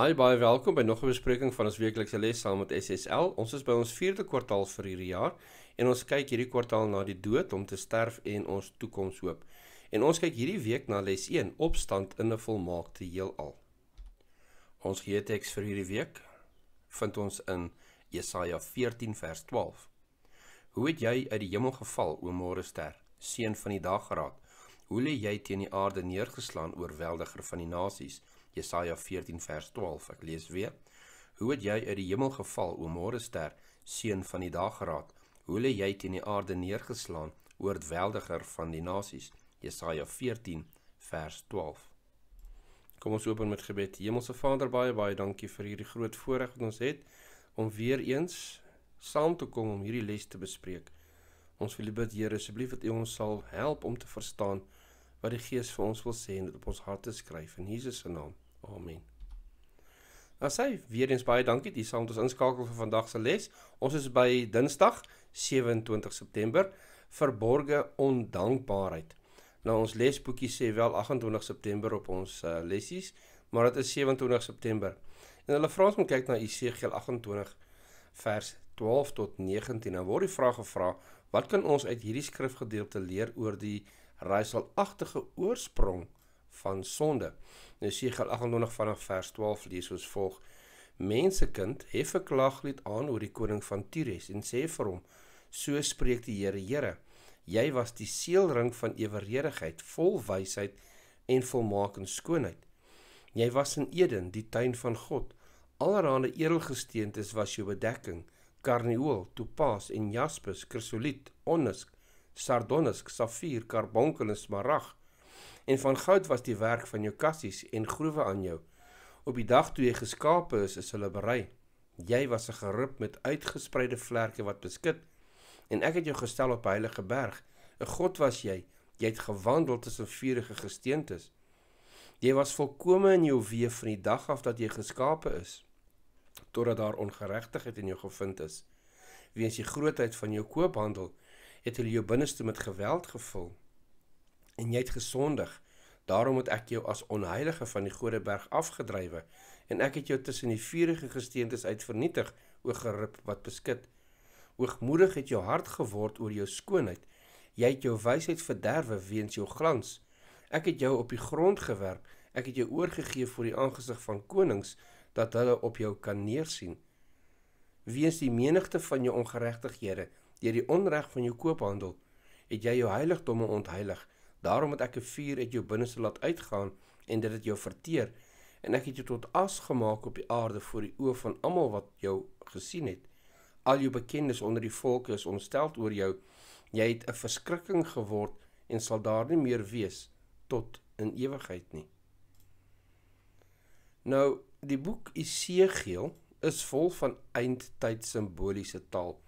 Hi, baie welkom by nog 'n bespreking van ons weeklikse les saam met SSL. Ons is by ons 4de kwartaal vir hierdie jaar en ons kyk hierdie kwartaal na die dood, om te sterf en ons toekoms hoop. En ons kyk hierdie week na les 1, opstand in 'n volmaakte heelal. Ons geheeteks vir hierdie week vind ons in Jesaja 14 vers 12. Hoe het jy uit die hemel geval, o môre ster, seun van die dagraad? Hoe lê jy teen die aarde neergeslaan, oorweldiger van die nasies? Jesaja 14 vers 12. Ek lees weer. Hoe het jy uit die hemel geval, o môre ster, seun van die dageraad? Hoe lê jy teen die aarde neergeslaan, oordweldiger van die nasies? Jesaja 14 vers 12. Kom ons open met gebed. Hemelse Vader, baie baie dankie vir hierdie groot voorreg wat ons het om weer eens saam te kom om hierdie les te bespreek. Ons wil bid, Here, asseblief dat U ons sal help om te verstaan wat die Gees vir ons wil sê en dit op ons harte skryf in Jesus se naam. Amen. Nou sê weer eens baie dankie. Dis al ons inskakel vir vandag se les. Ons is by Dinsdag 27 September verborge ondankbaarheid. Nou ons lesboekie sê wel 28 September op ons uh, lessies, maar dit is 27 September. En hulle vra ons om kyk na Esegiel 28 vers 12 tot 19. Nou word die vraag gevra, wat kan ons uit hierdie skrifgedeelte leer oor die raaiselagtige oorsprong van sonde. Jesaja 28 vanaf vers 12 lees ons volg: Mensekind, hef 'n klaglied aan oor die koning van Tyres en sê vir hom: So spreek die Here, Here, jy was die seelring van eweredigheid, vol wysheid en volmaak in skoonheid. Jy was in Eden, die tuin van God. Allerhande edelgesteentes was jou bedekking: karnieol, topaas en jaspis, krisoliet, onnis, sardonis, safier, karbonkel en smarag. En van goud was die werk van jou kassies en groewe aan jou. Op die dag toe jy geskape is, is hulle berei. Jy was 'n gerib met uitgespreide vlerke wat beskik. En ek het jou gestel op 'n heilige berg. 'n God was jy. Jy het gewandel tussen vuurige gesteentes. Jy was volkome in jou wee van die dag af dat jy geskape is totdat daar ongeregtigheid in jou gevind is. Weens die grootheid van jou koophandel het hulle jou binneste met geweld gevul en jy het gesondig. Daarom het ek jou as onheilige van die Godeberg afgedrywe en ek het jou tussen die vuurige gesteentes uit vernietig, o gerip wat beskit. Oogmoedig het jou hart geword oor jou skoonheid. Jy het jou wysheid verderwe weens jou glans. Ek het jou op die grond gewerp. Ek het jou oorgegee voor die aangesig van konings dat hulle op jou kan neersien. Weens die menigte van jou ongeregtighede deur die onreg van jou koophandel het jy jou heiligdomme ontheilig. Daarom het ek 'n vuur uit jou binneste laat uitgaan en dit het jou verteer en ek het jou tot as gemaak op die aarde voor die oë van almal wat jou gesien het. Al jou bekendes onder die volke is ontsteld oor jou. Jy het 'n verskrikking geword en sal daar nie meer wees tot in ewigheid nie. Nou, die boek Esegiel is vol van eindtyd simboliese taal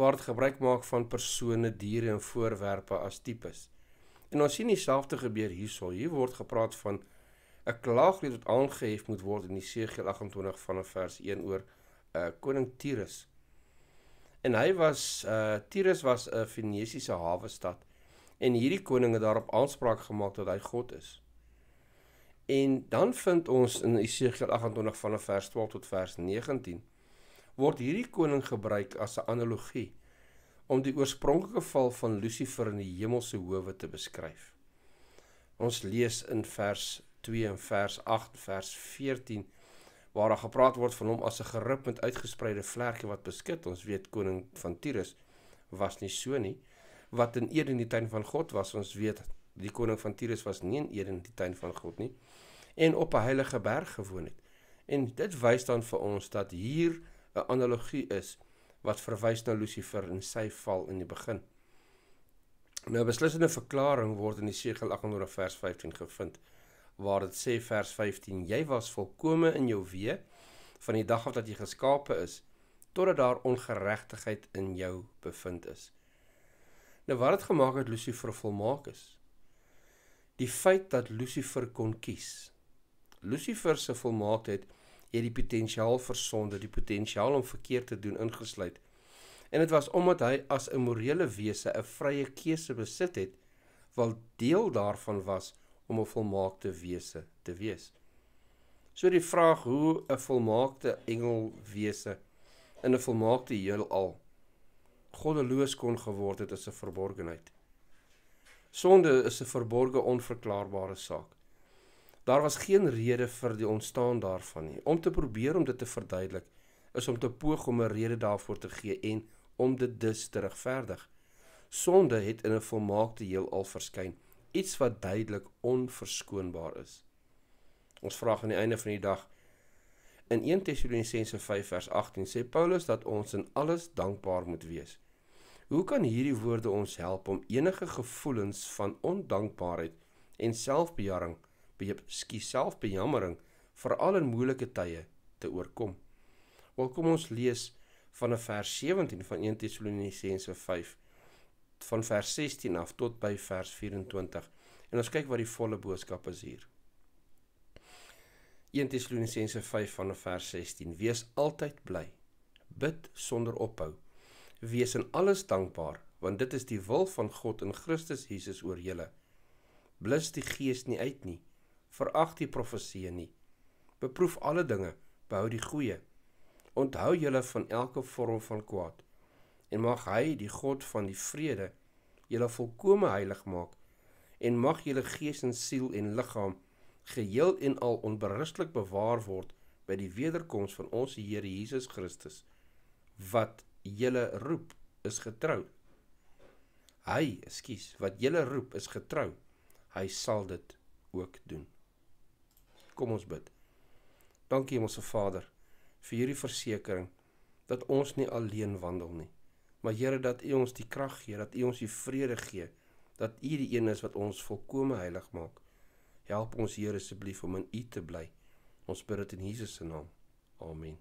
waar dit gebruik maak van persone, diere en voorwerpe as tipes. En ons sien dieselfde gebeur hierso. Hier word gepraat van 'n klaaglied wat aangehef moet word in Jesegiel 28 vanaf vers 1 oor 'n uh, eh, koning Tyrus. En hy was uh Tyrus was 'n Fenisiese hawe stad en hierdie koning het daarop aanspraak gemaak dat hy God is. En dan vind ons in Jesegiel 28 vanaf vers 12 tot vers 19 word hierdie koning gebruik as 'n analogie om die oorspronklike val van Lucifer in die hemelse howe te beskryf. Ons lees in vers 2 en vers 8 vers 14 waar daar gepraat word van hom as 'n gerip met uitgespreide vlerke wat beskit. Ons weet koning van Tyrus was nie so nie wat in Eden die tuin van God was. Ons weet die koning van Tyrus was nie in Eden die tuin van God nie en op 'n heilige berg gewoon het. En dit wys dan vir ons dat hier 'n analogie is wat verwys na Lucifer en sy val in die begin. Nou beslissende verklaring word in Jesegiel 28 vers 15 gevind waar dit sê vers 15 jy was volkome in jou wee van die dag af dat jy geskape is totdat daar ongeregtigheid in jou bevind is. Nou wat het gemaak dat Lucifer volmaak is? Die feit dat Lucifer kon kies. Lucifer se volmaaktheid het die potensiaal vir sonde, die potensiaal om verkeerd te doen ingesluit. En dit was omdat hy as 'n morele wese 'n vrye keuse besit het, wat deel daarvan was om 'n volmaakte wese te wees. So die vraag hoe 'n volmaakte engelwese in 'n volmaakte heelal goddeloos kon geword het, is 'n verborgenheid. Sonde is 'n verborgde onverklaarbare saak. Daar was geen rede vir die ontstaan daarvan nie. Om te probeer om dit te verduidelik is om te poog om 'n rede daarvoor te gee en om dit dus te regverdig. Sonde het in 'n volmaakte heelal verskyn, iets wat duidelik onverskoonbaar is. Ons vra aan die einde van die dag in 1 Tessalonisense 5 vers 18 sê Paulus dat ons in alles dankbaar moet wees. Hoe kan hierdie woorde ons help om enige gevoelens van ondankbaarheid en selfbejaring te skie selfbejammering veral in moeilike tye te oorkom. Wel kom ons lees van vers 17 van 1 Tessalonisense 5 van vers 16 af tot by vers 24 en ons kyk wat die volle boodskap is hier. 1 Tessalonisense 5 van vers 16: Wees altyd bly. Bid sonder ophou. Wees in alles dankbaar, want dit is die wil van God in Christus Jesus oor julle. Blus die gees nie uit nie verag die profeseë nie. Beproef alle dinge, behou die goeie. Onthou julle van elke vorm van kwaad. En mag hy, die God van die vrede, julle volkome heilig maak en mag julle gees en siel en liggaam geheel en al onberuslik bewaar word by die wederkoms van ons Here Jesus Christus wat julle roep is getrou. Hy, ekskuus, wat julle roep is getrou. Hy sal dit ook doen. Kom ons bid. Dankie Hemelse Vader vir hierdie versekering dat ons nie alleen wandel nie, maar Here dat U ons die krag gee, dat U ons die vrede gee, dat U die een is wat ons volkome heilig maak. Help ons Here asseblief om in U te bly. Ons bid dit in Jesus se naam. Amen.